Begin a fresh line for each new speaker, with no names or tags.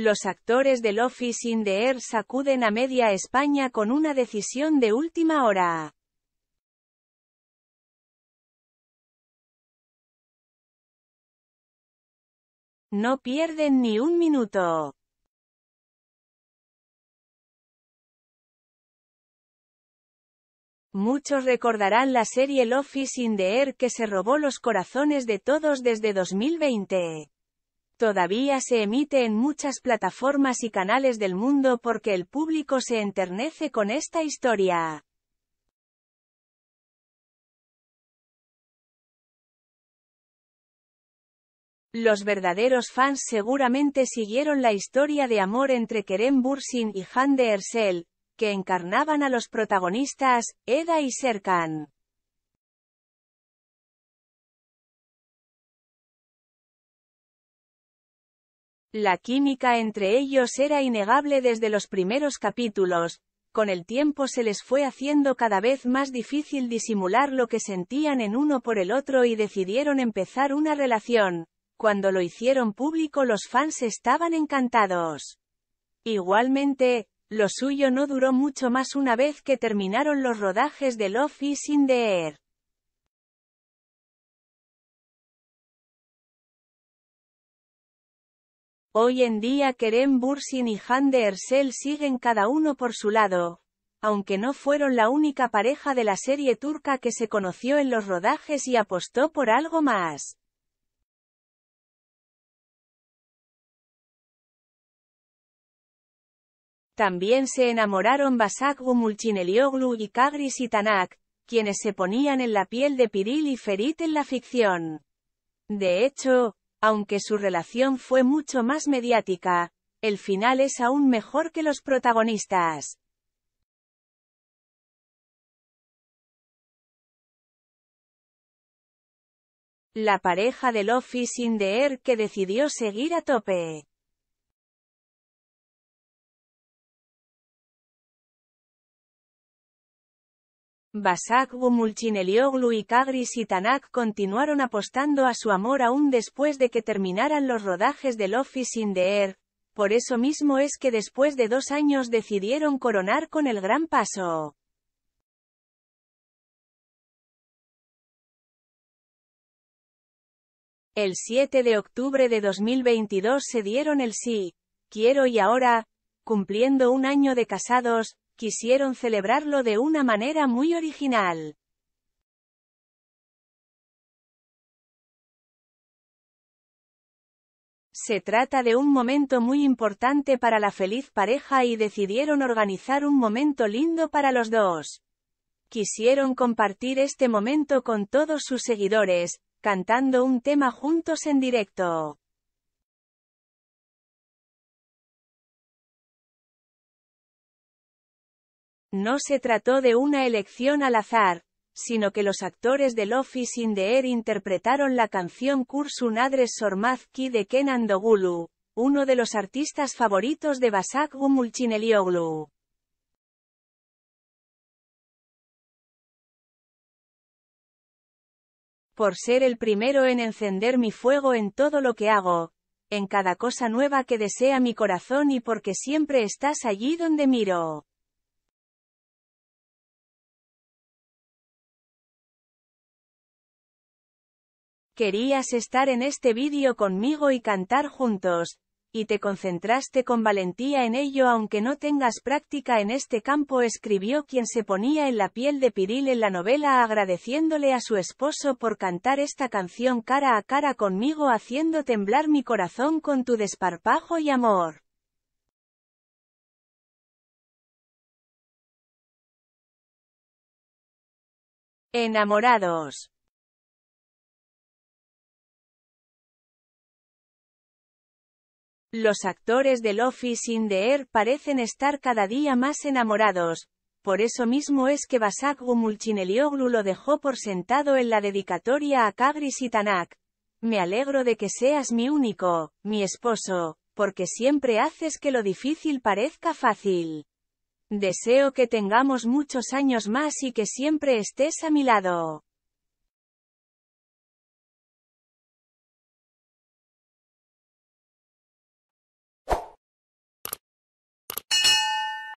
Los actores del Office in the Air sacuden a media España con una decisión de última hora.
No pierden ni un minuto. Muchos
recordarán la serie Office in the Air que se robó los corazones de todos desde 2020. Todavía se emite en muchas plataformas y canales del mundo porque el público se enternece con esta historia. Los verdaderos fans seguramente siguieron la historia de amor entre Kerem Bursin y Han de Ersel, que encarnaban a los protagonistas, Eda y Serkan. La química entre ellos era innegable desde los primeros capítulos, con el tiempo se les fue haciendo cada vez más difícil disimular lo que sentían en uno por el otro y decidieron empezar una relación. Cuando lo hicieron público los fans estaban encantados. Igualmente, lo suyo no duró mucho más una vez que terminaron los rodajes de Love is in the Air. Hoy en día Kerem Bursin y Hande Ersel siguen cada uno por su lado, aunque no fueron la única pareja de la serie turca que se conoció en los rodajes y apostó por algo más. También se enamoraron Basak Gumulchinelioglu y Kagris y quienes se ponían en la piel de Piril y Ferit en la ficción. De hecho, aunque su relación fue mucho más mediática, el final es aún mejor que los protagonistas.
La pareja del Office sin de Air que decidió seguir a tope. Basak
Elioglu y y Tanak continuaron apostando a su amor aún después de que terminaran los rodajes del Office in the Air, por eso mismo es que después de dos años decidieron coronar con el gran paso.
El 7
de octubre de 2022 se dieron el sí, quiero y ahora, cumpliendo un año de casados, quisieron celebrarlo de una manera muy original. Se trata de un momento muy importante para la feliz pareja y decidieron organizar un momento lindo para los dos. Quisieron compartir este momento con todos sus seguidores, cantando un tema juntos en directo. No se trató de una elección al azar, sino que los actores del Office in the Air interpretaron la canción Kursun Adres Sormazki de Kenan Dogulu, uno de los artistas favoritos de Basak Gumulchinelioglu. Por ser el primero en encender mi fuego en todo lo que hago, en cada cosa nueva que desea mi corazón y porque siempre estás allí donde miro. Querías estar en este vídeo conmigo y cantar juntos, y te concentraste con valentía en ello aunque no tengas práctica en este campo, escribió quien se ponía en la piel de Piril en la novela agradeciéndole a su esposo por cantar esta canción cara a cara conmigo haciendo temblar mi corazón con tu desparpajo y amor.
Enamorados.
Los actores del Office in the Air parecen estar cada día más enamorados, por eso mismo es que Basak Gumulchinelioglu lo dejó por sentado en la dedicatoria a Kagris y Tanak. Me alegro de que seas mi único, mi esposo, porque siempre haces que lo difícil parezca fácil. Deseo que tengamos muchos años más y que siempre estés a mi lado.